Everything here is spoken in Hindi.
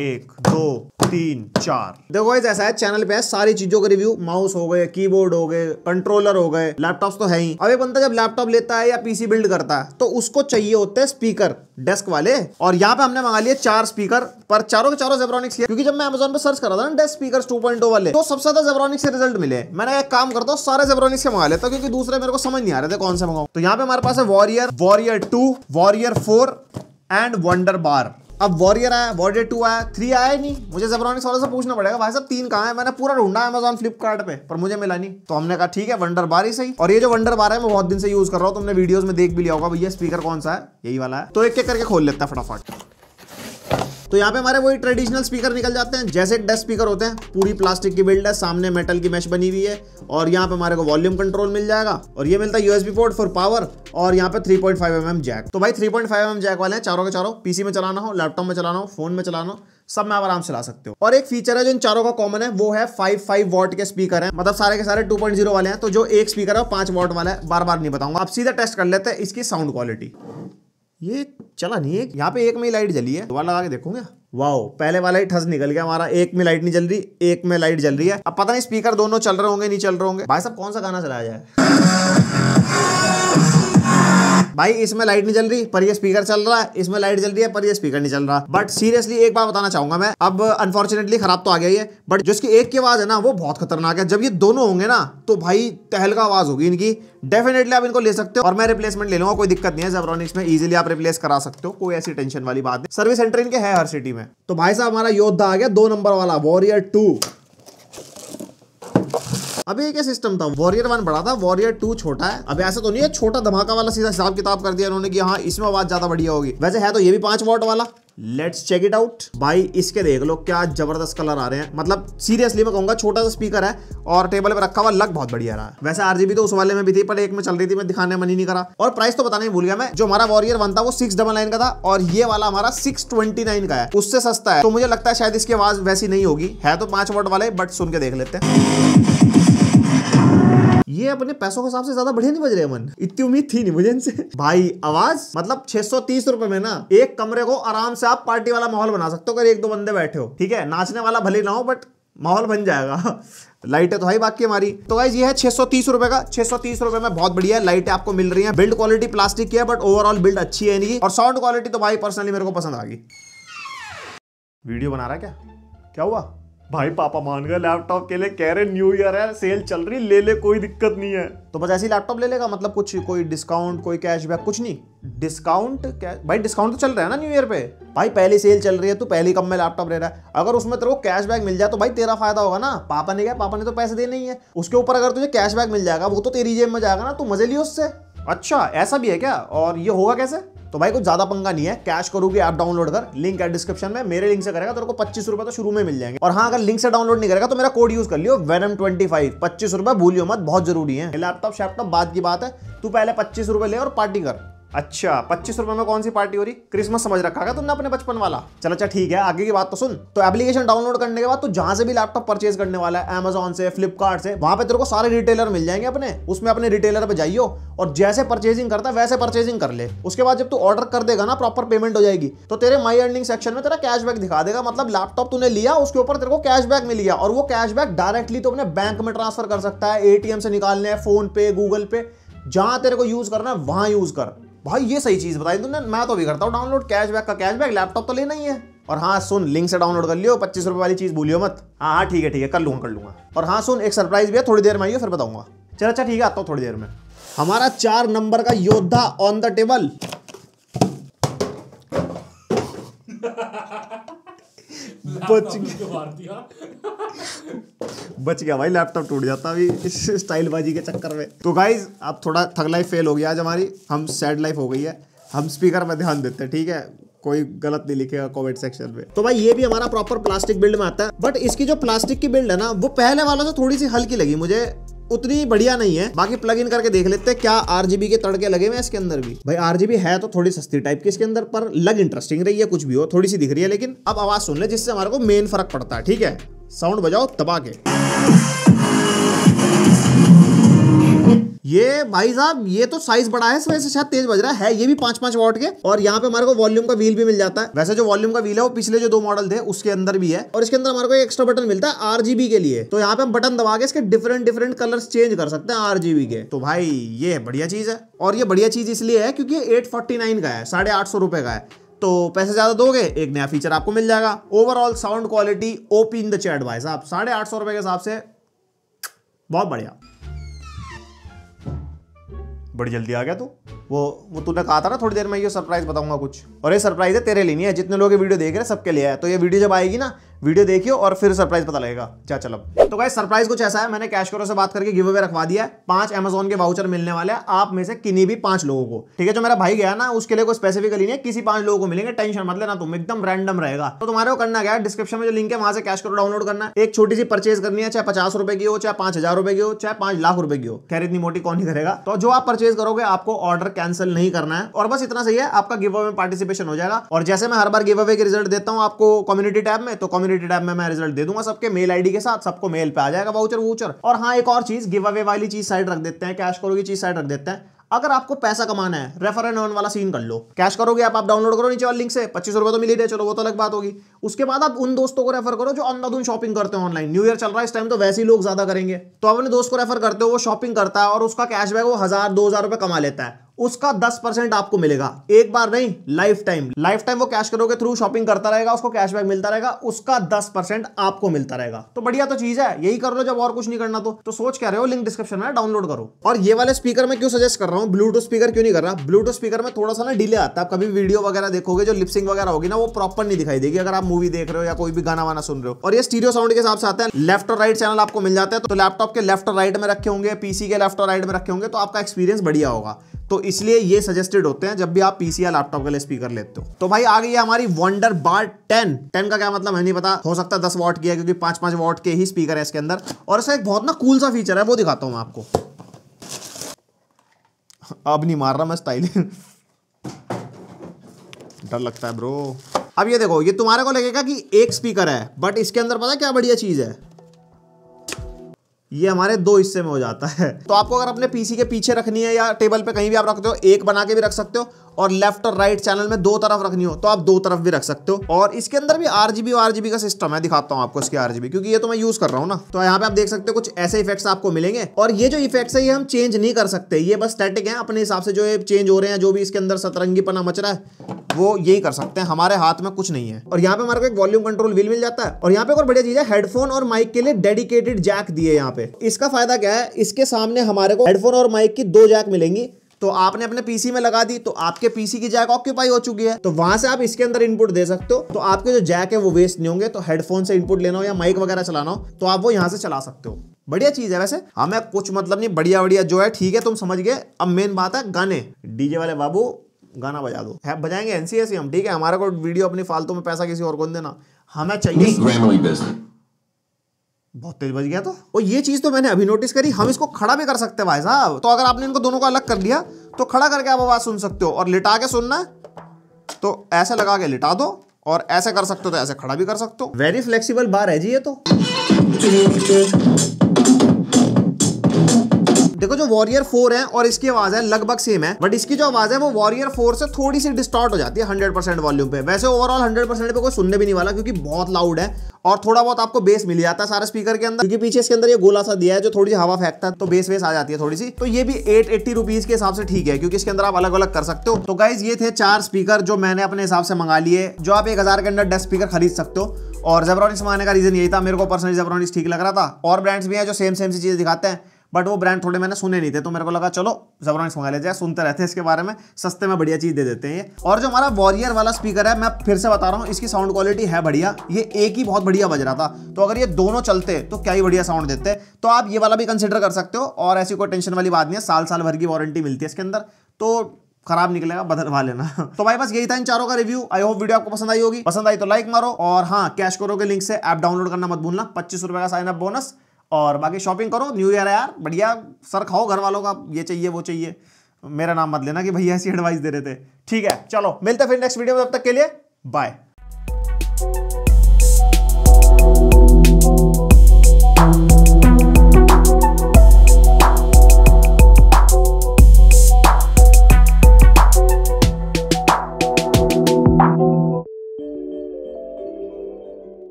एक दो तीन चार देखो ऐसा है चैनल पे सारी चीजों का रिव्यू माउस हो गए कीबोर्ड हो गए कंट्रोलर हो गए लैपटॉप्स तो है ही अब एक बंदा जब लैपटॉप लेता है या पीसी बिल्ड करता है तो उसको चाहिए होते हैं स्पीकर डेस्क वाले और यहाँ पे हमने मंगा लिए चार स्पीकर पर चारों के चारों जेब्रॉनिक्स लिए क्योंकि जब मैं अमेजोन पर सर्च कर रहा था ना डेस्क स्पीकर 2.0 वाले तो सबसे ज्यादा जेब्रॉनिक्स से रिजल्ट मिले मैंने एक काम करता हूँ सारे जेब्रॉनिक्स के मंगा लेता हूँ क्योंकि दूसरे मेरे को समझ नहीं आ रहे थे कौन से मंगाऊ तो यहाँ पे हमारे पास है warrior warrior two warrior four and wonder bar अब वॉरियर आया वॉरियर टू आया थ्री आया ही नहीं मुझे जबरानी वालों से पूछना पड़ेगा भाई साहब तीन कहाँ है मैंने पूरा ढूंढा अमेजोन फ्लिपकार्ट पे पर मुझे मिला नहीं तो हमने कहा ठीक है वंडर बार ही सही और ये जो वंडर बार है मैं बहुत दिन से यूज कर रहा हूँ तुमने वीडियो में देख भी लिया होगा भैया स्पीकर कौन सा है यही वाला है तो एक एक करके खोल लेता है फटाफट तो यहाँ पे हमारे वही ट्रेडिशनल स्पीकर निकल जाते हैं जैसे डेस्क स्पीकर होते हैं पूरी प्लास्टिक की बिल्ड है सामने मेटल की मैश बनी हुई है और यहाँ पे हमारे को वॉल्यूम कंट्रोल मिल जाएगा और ये मिलता है यूएसबी पोर्ट फॉर पावर और यहाँ पे 3.5 पॉइंट mm जैक तो भाई 3.5 पॉइंट mm जैक वाले हैं चारों के चारों पीसी में चलाना हो लैपटॉप में चलाना हो फोन में चलाना हो सब में आप आराम से ला सकते हो और एक फीचर है जो इन चारों का कॉमन है वो है फाइव फाइव वॉट के स्पीकर है मतलब सारे के सारे 2.0 वाले हैं तो जो एक स्पीकर है वो पांच वॉट वाला है बार बार नहीं बताऊंगा आप सीधा टेस्ट कर लेते हैं इसकी साउंड क्वालिटी ये चला नहीं है यहाँ पे एक में ही लाइट जली है दोबारा लगा के देखूंगा वाओ पहले वाला ही ठस निकल गया हमारा एक में लाइट नहीं जल रही एक में लाइट जल रही है अब पता नहीं स्पीकर दोनों चल रहे होंगे नहीं चल रहे होंगे भाई साहब कौन सा गाना चलाया जाए भाई इसमें लाइट नहीं चल रही पर ये स्पीकर चल रहा है इसमें लाइट चल रही है पर ये स्पीकर नहीं चल रहा बट सीरियसली एक बार बताना चाहूंगा मैं अब अनफॉर्चुनेटली खराब तो आ गया है बट जो इसकी एक की आवाज है ना वो बहुत खतरनाक है जब ये दोनों होंगे ना तो भाई तहलका आवाज होगी इनकी डेफिनेटली आप इनको ले सकते हो और मैं रिप्लेसमेंट ले लूंगा कोई दिक्कत नहीं है जेब्रॉनिक्स में इजिली आप रिप्लेस करा सकते हो कोई ऐसी टेंशन वाली बात नहीं सर्विस सेंटर इनके है हर सिटी में तो भाई साहब हमारा योद्धा आ गया दो नंबर वाला वॉरियर टू अभी ये क्या सिस्टम था वॉरियर वन बड़ा था वॉरियर टू छोटा है अभी ऐसा तो नहीं है छोटा धमाका वाला सीधा हिसाब किताब कर दिया उन्होंने की हाँ इसमें आवाज ज्यादा बढ़िया होगी वैसे है तो ये भी पांच वॉट वाला लेट्स चेक इट आउट भाई इसके देख लो क्या जबरदस्त कलर आ रहे हैं मतलब सीरियसली मैं कहूंगा छोटा सा स्पीकर है और टेबल पे रखा हुआ लग बहुत बढ़िया रहा है वैसे आरजीबी तो उस वाले में भी थी पर एक में चल रही थी मैं दिखाने मन ही नहीं करा और प्राइस तो बताने भूल गया मैं जो हमारा वॉरियर वन था वो सिक्स डबल नाइन का था और ये वाला हमारा सिक्स ट्वेंटी नाइन का है उससे सस्ता है तो मुझे लगता है शायद इसकी आवाज वैसी नहीं होगी है तो पांच वोट वाले बट सुन के देख लेते हैं ये अपने पैसों के हिसाब से ज्यादा बढ़िया नहीं बज रहे मन इतनी उम्मीद थी नहीं मुझे इनसे भाई आवाज मतलब छह रुपए में ना एक कमरे को आराम से आप पार्टी वाला माहौल बना सकते हो अगर एक दो बंदे बैठे हो ठीक है नाचने वाला भले ना हो बट माहौल बन जाएगा लाइट तो है तो भाई बाकी हमारी तो भाई ये है छह सौ तीस रुपए का छह सौ तीस रुपए में बहुत बढ़िया है लाइट आपको मिल रही है बिल्ड क्वालिटी प्लास्टिक की है बट ओवरऑल बिल्ड अच्छी है नहीं और साउंड क्वालिटी तो भाई पर्सनली मेरे को पसंद आ गई वीडियो बना रहा है क्या क्या हुआ भाई पापा मान गए लैपटॉप के लिए कह रहे न्यू ईयर है सेल चल रही ले ले कोई दिक्कत नहीं है तो बस ऐसे ही लैपटॉप ले लेगा मतलब कुछ कोई डिस्काउंट कोई कैशबैक कुछ नहीं डिस्काउंट क्या भाई डिस्काउंट तो चल रहा है ना न्यू ईयर पे भाई पहली सेल चल रही है तू पहली कम में लैपटॉप ले रहा है अगर उसमें तेरे को कैशबैक मिल जाए तो भाई तेरा फायदा होगा ना पापा ने क्या पापा ने तो पैसे देने ही है उसके ऊपर अगर तुझे कैशबैक मिल जाएगा वो तो तेरी जेब में जाएगा ना तू मजे लियो उससे अच्छा ऐसा भी है क्या और ये होगा कैसे तो भाई कुछ ज्यादा पंगा नहीं है कैश करोगे ऐप डाउनलोड कर लिंक है डिस्क्रिप्शन में मेरे लिंक से करेगा तेरे को पच्चीस रुपए तो शुरू में मिल जाएंगे और हाँ अगर लिंक से डाउनलोड नहीं करेगा तो मेरा कोड यूज कर लियो वेनम ट्वेंटी फाइव पच्चीस रुपए भूलियो मत बहुत जरूरी है लैपटॉप शैपटॉप बाद की बात है तू पहले पच्चीस रुपए ले और पार्टी कर अच्छा पच्चीस रुपए में कौन सी पार्टी हो रही क्रिसमस समझ रखा है तुमने अपने बचपन वाला चल अच्छा ठीक है आगे की बात तो सुन तो एप्लीकेशन डाउनलोड करने के बाद तू जहां से भी लैपटॉप परचेज करने वाला है अमेजोन से फ्लिपकार्ट से वहां पे तेरे को सारे रिटेलर मिल जाएंगे अपने उसमें अपने रिटेलर पे जाइयो और जैसे परचेजिंग करता है वैसे परचेजिंग कर ले उसके बाद जब तू ऑर्डर कर देगा ना प्रॉपर पेमेंट हो जाएगी तो तेरे माई अर्निंग सेक्शन में तेरा कैशबैक दिखा देगा मतलब लैपटॉप तूने लिया उसके ऊपर तेरे को कैशबैक मिल गया और वो कैशबैक डायरेक्टली तो अपने बैंक में ट्रांसफर कर सकता है एटीएम से निकालने फोन पे गूगल पे जहां तेरे को यूज करना है वहां यूज कर भाई ये सही चीज़ बताई तुमने मैं तो भी करता हूँ डाउनलोड कैशबैक का कैशबैक लैपटॉप तो लेना ही है और हाँ सुन लिंक से डाउनलोड कर लियो पच्चीस रुपए वाली चीज़ भूलियो मत हाँ हाँ ठीक है ठीक है कर लूंगा कर लूंगा और हाँ सुन एक सरप्राइज भी है थोड़ी देर में आइए फिर बताऊंगा चल अच्छा ठीक है आता हूँ थोड़ी देर में हमारा चार नंबर का योद्धा ऑन द टेबल बच बच गया भाई लैपटॉप टूट जाता अभी इस स्टाइल बाजी के चक्कर में तो गाइज अब थोड़ा थक लाइफ फेल हो गया आज हमारी हम सैड लाइफ हो गई है हम स्पीकर में ध्यान देते हैं ठीक है कोई गलत नहीं लिखेगा कमेंट सेक्शन में तो भाई ये भी हमारा प्रॉपर प्लास्टिक बिल्ड में आता है बट इसकी जो प्लास्टिक की बिल्ड है ना वो पहले वाला से थोड़ी सी हल्की लगी मुझे उतनी बढ़िया नहीं है बाकी प्लग इन करके देख लेते हैं क्या आरजीबी के तड़के लगे हुए इसके अंदर भी भाई आरजीबी है तो थोड़ी सस्ती टाइप की इसके अंदर पर लग इंटरेस्टिंग रही है कुछ भी हो थोड़ी सी दिख रही है लेकिन अब आवाज सुन ले जिससे हमारे को मेन फर्क पड़ता है ठीक है साउंड बजाओ दबा के ये भाई साहब ये तो साइज बड़ा है इस वजह से शायद तेज बज रहा है ये भी पांच पांच वॉट के और यहाँ पे हमारे को वॉल्यूम का व्हील भी मिल जाता है वैसे जो वॉल्यूम का व्हील है वो पिछले जो दो मॉडल थे उसके अंदर भी है और इसके अंदर हमारे को एक एक्स्ट्रा बटन मिलता है आरजीबी के लिए तो यहाँ पे हम बटन दबा के इसके डिफरेंट डिफरेंट कलर चेंज कर सकते हैं आरजीबी के तो भाई ये बढ़िया चीज है और ये बढ़िया चीज इसलिए है क्योंकि एट फोर्टी नाइन का है साढ़े आठ सौ रुपए का है तो पैसे ज़्यादा दोगे एक नया फीचर आपको मिल जाएगा overall sound quality OP in the chat भाई साहब साढ़े आठ सौ रुपए के हिसाब से बहुत बढ़िया बड़ी जल्दी आ गया तू वो वो तूने कहा था ना थोड़ी देर में ये सरप्राइज बताऊंगा कुछ और ये सरप्राइज है तेरे लिए नहीं है जितने लोग ये वीडियो देख रहे हैं सबके लिए है तो ये वीडियो जब आएगी ना वीडियो देखियो और फिर सरप्राइज पता लगेगा क्या चलो तो भाई सरप्राइज कुछ ऐसा है मैंने कैश करो से बात करके गिव अवे रखवा दिया है पांच अमेजोन के वाउचर मिलने वाले हैं आप में से किन्हीं भी पांच लोगों को ठीक है जो मेरा भाई गया ना उसके लिए कोई स्पेसिफिकली नहीं है किसी पांच लोगों को मिलेंगे टेंशन मत लेना तुम एकदम रैंडम रहेगा तो तुम्हारे को करना क्या डिस्क्रिप्शन में जो लिंक है वहां से कैश करो डाउनलोड करना एक छोटी सी परचेज करनी है चाहे पचास रुपए की हो चाहे पांच हजार रुपए की हो चाहे पांच लाख रुपए की हो खैर इतनी मोटी कौन ही करेगा तो जो आप परचेज करोगे आपको ऑर्डर कैंसिल नहीं करना है और बस इतना सही है आपका गिव अवे में पार्टिसिपेशन हो जाएगा और जैसे मैं हर बार गिव अवे के रिजल्ट देता हूँ आपको कम्युनिटी टैब में तो कम्युनिटी कम्युनिटी टैब में मैं रिजल्ट दे दूंगा सबके मेल आईडी के साथ सबको मेल पे आ जाएगा वाउचर वाउचर और हाँ एक और चीज गिव अवे वाली चीज साइड रख देते हैं कैश करो की चीज साइड रख देते हैं अगर आपको पैसा कमाना है रेफर एंड ऑन वाला सीन कर लो कैश करोगे आप आप डाउनलोड करो नीचे वाले लिंक से पच्चीस रुपए तो मिली रहे चलो वो तो अलग बात होगी उसके बाद आप उन दोस्तों को रेफर करो जो अंधाधुन शॉपिंग करते हैं ऑनलाइन न्यू ईयर चल रहा है इस टाइम तो वैसे ही लोग ज्यादा करेंगे तो अपने दोस्त को रेफर करते हो वो शॉपिंग करता है और उसका कैशबैक वो हजार दो हजार रुपए कमा लेता है उसका दस परसेंट आपको मिलेगा एक बार नहीं लाइफ टाइम लाइफ टाइम वो कैश करोगे थ्रू शॉपिंग करता रहेगा उसको कैशबैक मिलता रहेगा उसका दस परसेंट आपको मिलता रहेगा तो बढ़िया तो चीज है यही कर लो जब और कुछ नहीं करना तो, तो सोच क्या रहे हो लिंक डिस्क्रिप्शन में डाउनलोड करो और ये वाले स्पीकर में क्यों सजेस्ट कर रहा हूँ ब्लूटूथ स्पीकर क्यों नहीं कर रहा ब्लूटूथ स्पीकर में थोड़ा सा ना डिले आता है आप कभी वीडियो वगैरह देखोगे जो लिपसिंग वगैरह होगी ना वो प्रॉपर नहीं दिखाई देगी अगर आप मूवी देख रहे हो या कोई भी गाना वाना सुन रहे हो और ये स्टीरियो साउंड के हिसाब से आता है लेफ्ट और राइट चैनल आपको मिल जाता है तो लैपटॉप के लेफ्ट और राइट में रखे होंगे पीसी के लेफ्ट और राइट में रखे होंगे तो आपका एक्सपीरियंस बढ़िया होगा तो इसलिए ये सजेस्टेड होते हैं जब भी आप पीसी या लैपटॉप के लिए स्पीकर लेते हो तो भाई आ गई है हमारी वंडर बार टेन टेन का क्या मतलब है नहीं पता हो सकता है दस वॉट की है क्योंकि पांच पांच वॉट के ही स्पीकर है इसके अंदर और इसका एक बहुत ना कूल सा फीचर है वो दिखाता हूं मैं आपको अब नहीं मार रहा मैं स्टाइल डर लगता है ब्रो अब ये देखो ये तुम्हारे को लगेगा कि एक स्पीकर है बट इसके अंदर पता क्या बढ़िया चीज है ये हमारे दो हिस्से में हो जाता है तो आपको अगर अपने पीसी के पीछे रखनी है या टेबल पे कहीं भी आप रखते हो एक बना के भी रख सकते हो और लेफ्ट और राइट चैनल में दो तरफ रखनी हो तो आप दो तरफ भी रख सकते हो और इसके अंदर भी आरजीबी आरजीबी का सिस्टम है दिखाता हूँ आपको इसके आरजीबी क्योंकि ये तो मैं यूज कर रहा हूँ ना तो यहाँ पे आप देख सकते हो कुछ ऐसे इफेक्ट्स आपको मिलेंगे और ये जो इफेक्ट्स है ये हम चेंज नहीं कर सकते ये बस स्टेटिक है अपने हिसाब से जो ये चेंज हो रहे हैं जो भी इसके अंदर सतरंगी मच रहा है वो यही कर सकते हैं हमारे हाथ में कुछ नहीं है और यहाँ पे हमारे को एक वॉल्यूम कंट्रोल व्हील मिल जाता है और यहाँ पे एक और बढ़िया चीज है हेडफोन और माइक के लिए डेडिकेटेड जैक दिए यहाँ पे इसका फायदा क्या है इसके सामने हमारे को हेडफोन और माइक की दो जैक मिलेंगी तो आपने अपने पीसी में लगा दी तो आपके पीसी की जैक ऑक्यूपाई हो चुकी है तो वहां से आप इसके अंदर इनपुट दे सकते हो तो आपके जो जैक है वो वेस्ट नहीं होंगे तो हेडफोन से इनपुट लेना हो या माइक वगैरह चलाना हो तो आप वो यहाँ से चला सकते हो बढ़िया चीज है वैसे हमें हाँ, कुछ मतलब नहीं बढ़िया बढ़िया जो है ठीक है तुम समझ गए अब मेन बात है गाने डीजे वाले बाबू गाना बजा दो है, बजाएंगे एनसीएस हम ठीक है हमारा को वीडियो अपनी फालतू में पैसा किसी और को देना हमें चाहिए बहुत तेज बज गया तो और ये चीज तो मैंने अभी नोटिस करी हम इसको खड़ा भी कर सकते भाई साहब तो अगर आपने इनको दोनों को अलग कर लिया तो खड़ा करके आप आवाज सुन सकते हो और लिटा के सुनना तो ऐसे लगा के लिटा दो और ऐसे कर सकते हो तो ऐसे खड़ा भी कर सकते हो वेरी फ्लेक्सीबल बार है जी ये तो देखो जो वॉरियर फोर है और इसकी आवाज है लगभग सेम है बट इसकी जो आवाज है वो वॉरियर फोर से थोड़ी सी डिस्टॉर्ट हो जाती है हंड्रेड परसेंट वॉल्यूम पे वैसे ओवरऑल हंड्रेड परसेंट पे कोई सुनने भी नहीं वाला क्योंकि बहुत लाउड है और थोड़ा बहुत आपको बेस मिल जाता है सारे स्पीकर के अंदर क्योंकि पीछे इसके अंदर ये गोला सा दिया है जो थोड़ी सी हवा फेंकता है तो बेस वेस आ जाती है थोड़ी सी तो ये भी एट एट्टी रुपीज के हिसाब से ठीक है क्योंकि इसके अंदर आप अलग अलग कर सकते हो तो गाइज ये थे चार स्पीकर जो मैंने अपने हिसाब से मंगा लिए जो आप एक हजार के अंदर डेस्ट स्पीकर खरीद सकते हो और जबरॉनिक्स मंगाने का रीजन यही था मेरे को पर्सनली जबरॉनिक्स ठीक लग रहा था और ब्रांड्स भी है जो सेम सेम सी चीज़ दिखाते हैं बट वो ब्रांड थोड़े मैंने सुने नहीं थे तो मेरे को लगा चलो जबरॉनिक्स मंगा लिया जाए सुनते रहते हैं इसके बारे में सस्ते में बढ़िया चीज़ दे देते हैं और जो हमारा वॉरियर वाला स्पीकर है मैं फिर से बता रहा हूँ इसकी साउंड क्वालिटी है बढ़िया ये एक ही बहुत बढ़िया बज रहा था तो अगर ये दोनों चलते तो क्या ही बढ़िया साउंड देते तो आप ये वाला भी कंसिडर कर सकते हो और ऐसी कोई टेंशन वाली बात नहीं है साल साल भर की वारंटी मिलती है इसके अंदर तो खराब निकलेगा बदलवा लेना तो भाई बस यही था इन चारों का रिव्यू आई होप वीडियो आपको पसंद आई होगी पसंद आई तो लाइक मारो और हाँ कैश करो के लिंक से ऐप डाउनलोड करना मत भूलना पच्चीस रुपए का साइन अप बोनस और बाकी शॉपिंग करो न्यू ईयर है यार बढ़िया सर खाओ घर वालों का ये चाहिए वो चाहिए मेरा नाम मत लेना कि भैया ऐसी एडवाइस दे रहे थे ठीक है चलो मिलते फिर नेक्स्ट वीडियो में तब तक के लिए बाय